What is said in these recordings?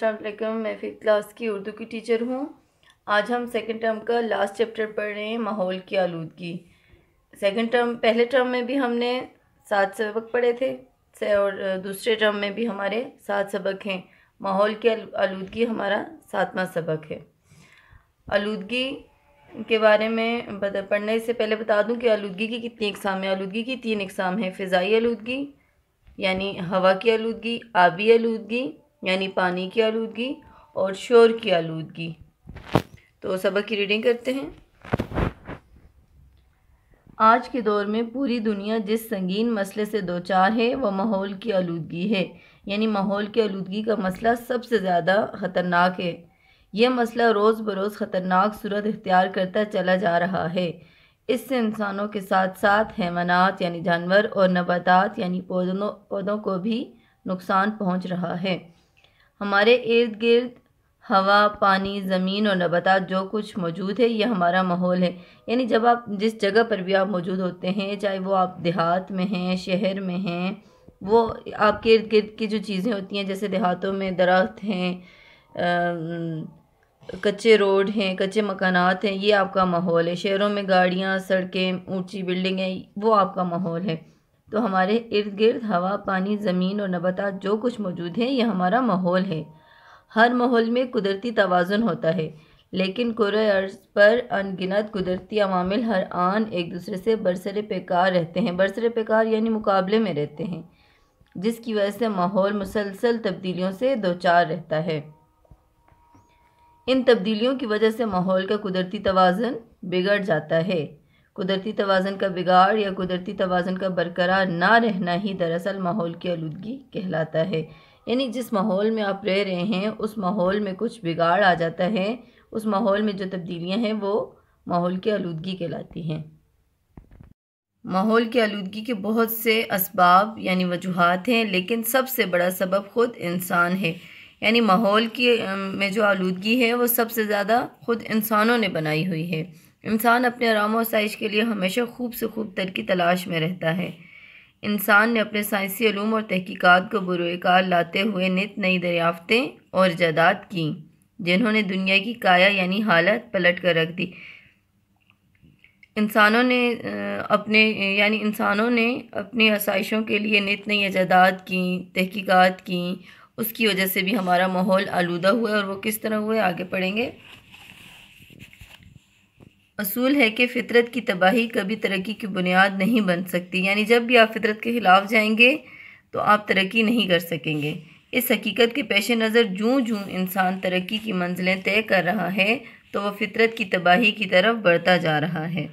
असलकम मैं fifth class की उर्दू की टीचर हूँ आज हम सेकेंड टर्म का लास्ट चैप्टर पढ़ रहे हैं माहौल की आलूदगी सेकेंड टर्म पहले टर्म में भी हमने सात सबक पढ़े थे और दूसरे टर्म में भी हमारे सात सबक हैं माहौल की आलूदगी हमारा सातवां सबक है आलूदगी के बारे में पढ़ने से पहले बता दूं कि आलूदगी की कितनी इकसाम है आलूदगी की तीन इकसाम है फ़ाई आलूदगी यानी हवा की आलूदगी आबी आलूदगी यानी पानी की आलूगी और शोर की आलूदगी तो सबक की रीडिंग करते हैं आज के दौर में पूरी दुनिया जिस संगीन मसले से दो चार है वह माहौल की आलूदगी है यानी माहौल की आलूगी का मसला सबसे ज़्यादा ख़तरनाक है यह मसला रोज़ बरोज़ ख़तरनाक सूरत इख्तियार करता चला जा रहा है इससे इंसानों के साथ साथ हैवानात यानी जानवर और नबातात यानी पौधों पौधों को भी नुकसान पहुंच रहा है हमारे इर्द गिर्द हवा पानी ज़मीन और नबातात जो कुछ मौजूद है ये हमारा माहौल है यानी जब आप जिस जगह पर भी आप मौजूद होते हैं चाहे वो आप देहात में हैं शहर में हैं वो आपके इर्द गिर्द की जो चीज़ें होती हैं जैसे देहातों में दरख्त हैं कच्चे रोड हैं कच्चे मकानात हैं ये आपका माहौल है शहरों में गाड़ियाँ सड़कें ऊंची बिल्डिंगें वो आपका माहौल है तो हमारे इर्द गिर्द हवा पानी ज़मीन और नबाता जो कुछ मौजूद है यह हमारा माहौल है हर माहौल में कुदरती तोज़ुन होता है लेकिन कुरे अर्ज़ पर अनगिनत कुदरती अवामिल हर आन एक दूसरे से बरसर पेकार रहते हैं बरसर पेकार यानी मुकाबले में रहते हैं जिसकी वजह से माहौल मुसलसल तब्दीलियों से दो चार रहता है इन तब्दीलियों की वजह से माहौल का कुदरती तोज़न बिगड़ जाता है कुदरती तोज़न का बिगाड़ या कुदरती तोज़न का बरकरार ना रहना ही दरअसल माहौल की आलूगी कहलाता है यानी जिस माहौल में आप रह रहे हैं उस माहौल में कुछ बिगाड़ आ जाता है उस माहौल में जो तब्दीलियाँ हैं वो माहौल की आलूदगी कहलाती हैं माहौल की आलूगी के बहुत से इसबाब यानी वजूहत हैं लेकिन सबसे बड़ा सबब ख़ुद इंसान है यानी माहौल की में जो आलूदगी है वो सबसे ज़्यादा ख़ुद इंसानों ने बनाई हुई है इंसान अपने आराम और साइश के लिए हमेशा खूब से खूब तर की तलाश में रहता है इंसान ने अपने साइंसी आलूम और तहकीक़ात को बुरकार लाते हुए नित नई दरियाफ़तें और जदाद की जिन्होंने दुनिया की काया यानी हालत पलट कर रख दी इंसानों ने अपने यानी इंसानों ने अपनी आसाइशों के लिए नित नई ईजादात की तहकीक़ात की उसकी वजह से भी हमारा माहौल आलूदा हुआ और वो किस तरह हुए आगे पढ़ेंगे असूल है कि फ़ितरत की तबाही कभी तरक्की की बुनियाद नहीं बन सकती यानी जब भी आप फितरत के ख़िलाफ़ जाएंगे तो आप तरक्की नहीं कर सकेंगे इस हकीकत के पेश नज़र जूँ जूँ इंसान तरक्की की मंजिलें तय कर रहा है तो वह फितरत की तबाही की तरफ बढ़ता जा रहा है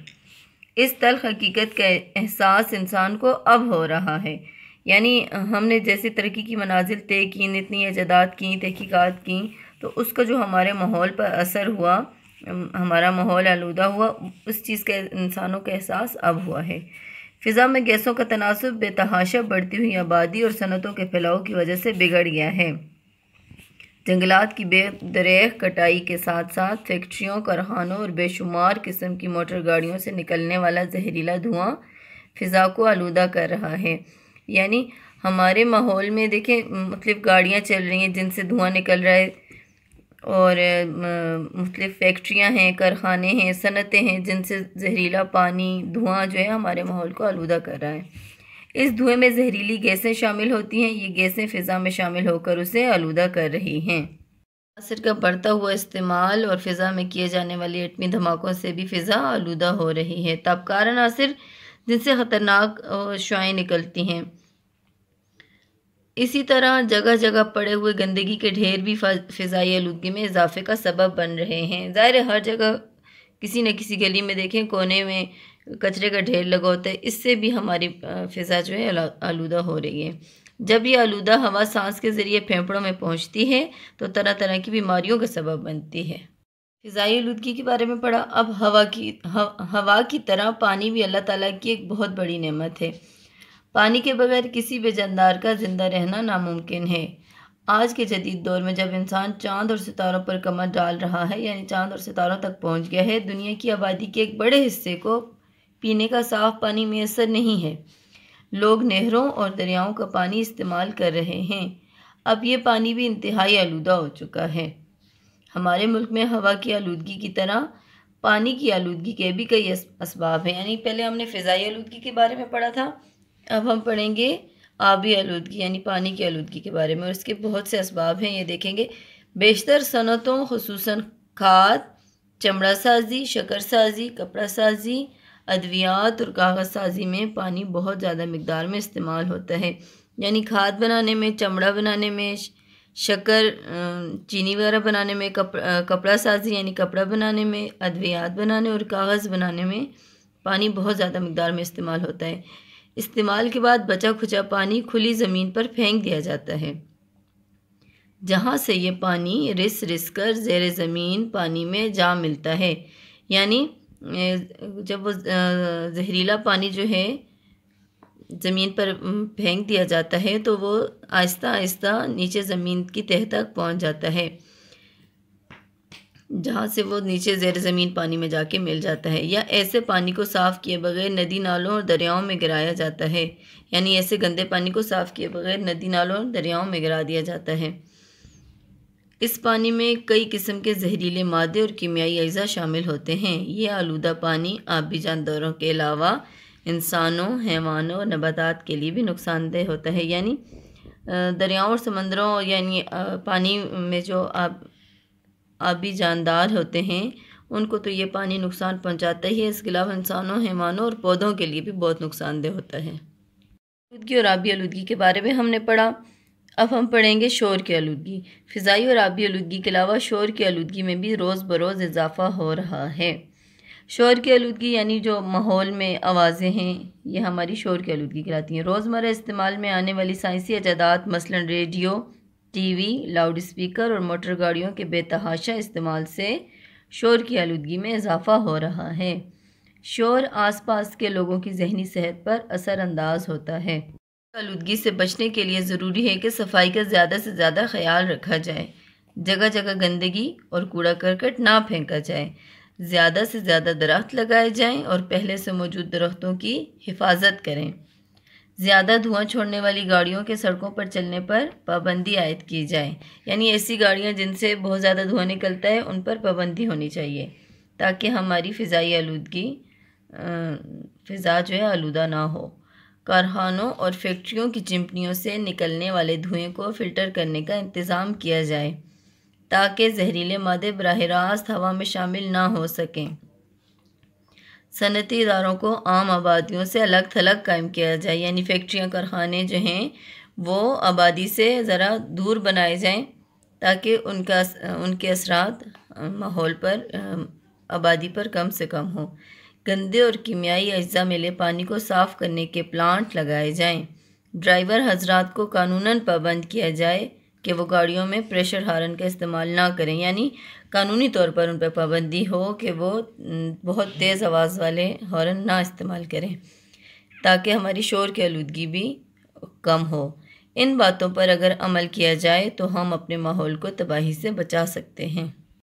इस तलख हकीकत का एहसास इंसान को अब हो रहा है यानी हमने जैसे तरक्की की मनाजिल तय की इतनी ऐजादात की तहकीक़ात की तो उसका जो हमारे माहौल पर असर हुआ हमारा माहौल आलूदा हुआ उस चीज़ का इंसानों का एहसास अब हुआ है फ़िज़ा में गैसों का तनासब बेतहाशा बढ़ती हुई आबादी और सनतों के फैलाव की वजह से बिगड़ गया है जंगलात की बेदरेख कटाई के साथ साथ फैक्ट्रियों कारखानों और बेशुमार किस्म की मोटर गाड़ियों से निकलने वाला जहरीला धुआं फ़िज़ा को आलूदा कर रहा है यानी हमारे माहौल में देखें मतलब गाड़ियाँ चल रही हैं जिनसे धुआं निकल रहा है और मुख्तलिफ फैक्ट्रियाँ हैं कारखाने हैं सनतें हैं जिनसे जहरीला पानी धुआँ जो है हमारे माहौल को आलूदा कर रहा है इस धुएँ में जहरीली गैसें शामिल होती हैं ये गैसें फ़िज़ा में शामिल होकर उसे आलूदा कर रही हैं असर का बढ़ता हुआ इस्तेमाल और फ़िज़ा में किए जाने वाले एटमी धमाकों से भी फ़िज़ा आलूदा हो रही है तबकार अनासर जिनसे ख़तरनाक शुआएँ निकलती हैं इसी तरह जगह जगह पड़े हुए गंदगी के ढेर भी फ़िज़ाई आलूगी में इजाफे का सबब बन रहे हैं ज़ाहिर हर जगह किसी न किसी गली में देखें कोने में कचरे का ढेर लगा होता है इससे भी हमारी फ़िज़ा जो है आलूदा हो रही है जब यह आलूदा हवा सांस के ज़रिए फेफड़ों में पहुँचती है तो तरह तरह की बीमारियों का सबब बनती है फ़िज़ाई आलूदगी के बारे में पढ़ा अब हवा की हवा की तरह पानी भी अल्लाह ताली की एक बहुत बड़ी नमत है पानी के बगैर किसी भी जानदार का ज़िंदा रहना नामुमकिन है आज के जदीद दौर में जब इंसान चांद और सितारों पर कमर डाल रहा है यानी चांद और सितारों तक पहुंच गया है दुनिया की आबादी के एक बड़े हिस्से को पीने का साफ पानी मैसर नहीं है लोग नहरों और दरियाओं का पानी इस्तेमाल कर रहे हैं अब ये पानी भी इंतहाई आलूदा हो चुका है हमारे मुल्क में हवा की आलूदगी की तरह पानी की आलूदगी के भी कई इसबाब हैं यानी पहले हमने फ़िज़ाई आलूदगी के बारे में पढ़ा था अब हम पढ़ेंगे आबी आलूदगी यानी पानी की आलूदगी के बारे में और इसके बहुत से इसबाब हैं ये देखेंगे बेशतर सनतों खसूस खाद चमड़ा साजी शकर साजी कपड़ा साजी अद्वियात और कागज़ साजी में पानी बहुत ज़्यादा मकदार में इस्तेमाल होता है यानी खाद बनाने में चमड़ा बनाने में शकर चीनी वगैरह बनाने में कप, कपड़ा साजी यानी कपड़ा बनाने में अद्वियात बनाने और कागज़ बनाने में पानी बहुत ज़्यादा मकदार में इस्तेमाल होता है इस्तेमाल के बाद बचा खुचा पानी खुली ज़मीन पर फेंक दिया जाता है जहाँ से ये पानी रिस रिस कर जेर ज़मीन पानी में जा मिलता है यानी जब वो जहरीला पानी जो है ज़मीन पर फेंक दिया जाता है तो वो आहिस्ता आहिस्ता नीचे ज़मीन की तह तक पहुँच जाता है जहाँ से वो नीचे जेर ज़मीन पानी में जाके मिल जाता है या ऐसे पानी को साफ़ किए बगैर नदी नालों और दरियाओं में गिराया जाता है यानी ऐसे गंदे पानी को साफ़ किए बगैर नदी नालों और दरियाओं में गिरा दिया जाता है इस पानी में कई किस्म के जहरीले मादे और कीमियाई अज्जा शामिल होते हैं ये आलूदा पानी आबी जानदारों के अलावा इंसानों हैवानों और नबात के लिए भी नुकसानदेह होता है यानी दरियाओं और समंदरों यानी पानी में जो आप आबी जानदार होते हैं उनको तो ये पानी नुकसान पहुंचाता ही है इसके अलावा इंसानों हैवानों और पौधों के लिए भी बहुत नुकसानदेह होता है आलूदगी और आबी आलूदगी के बारे में हमने पढ़ा अब हम पढ़ेंगे शोर की आलूदगी फ़िज़ाई और आबी आलूदगी के अलावा शोर की आलूदगी में भी रोज़ बरोज़ इजाफा हो रहा है शोर की आलूदगी यानी जो माहौल में आवाज़ें हैं ये हमारी शोर की आलूदगी कराती हैं रोज़मर्रा इस्तेमाल में आने वाली साइंसी अजादात मसलन रेडियो टीवी, लाउड स्पीकर और मोटर गाड़ियों के बेतहाशा इस्तेमाल से शोर की आलूगी में इजाफा हो रहा है शोर आसपास के लोगों की जहनी सेहत पर असरानंदाज होता है आलूगी से बचने के लिए ज़रूरी है कि सफाई का ज़्यादा से ज़्यादा ख्याल रखा जाए जगह जगह गंदगी और कूड़ा करकट ना फेंका जाए ज़्यादा से ज़्यादा दरख्त लगाए जाएँ और पहले से मौजूद दरख्तों की हिफाजत करें ज़्यादा धुआं छोड़ने वाली गाड़ियों के सड़कों पर चलने पर पाबंदी आयद की जाए यानी ऐसी गाड़ियाँ जिनसे बहुत ज़्यादा धुआं निकलता है उन पर पाबंदी होनी चाहिए ताकि हमारी फ़िज़ाई आलूदगी फ़िज़ा जो है आलूदा ना हो कारखानों और फैक्ट्रियों की चिमनियों से निकलने वाले धुएँ को फ़िल्टर करने का इंतज़ाम किया जाए ताकि जहरीले मादे बरह रास्त हवा में शामिल ना हो सकें सनती इदारों को आम आबादियों से अलग थलग कायम किया जाए यानी फैक्ट्रियाँ कारखाने जो हैं वो आबादी से ज़रा दूर बनाए जाएं ताकि उनका उनके असरात माहौल पर आबादी पर कम से कम हो गंदे और कीमियाई अज्जा मिले पानी को साफ़ करने के प्लांट लगाए जाएं ड्राइवर हजरात को कानूनन पाबंद किया जाए कि वो गाड़ियों में प्रेशर हारन का इस्तेमाल ना करें यानी कानूनी तौर पर उन पर पाबंदी हो कि वो बहुत तेज़ आवाज़ वाले हॉर्न ना इस्तेमाल करें ताकि हमारी शोर की आलूदगी भी कम हो इन बातों पर अगर अमल किया जाए तो हम अपने माहौल को तबाही से बचा सकते हैं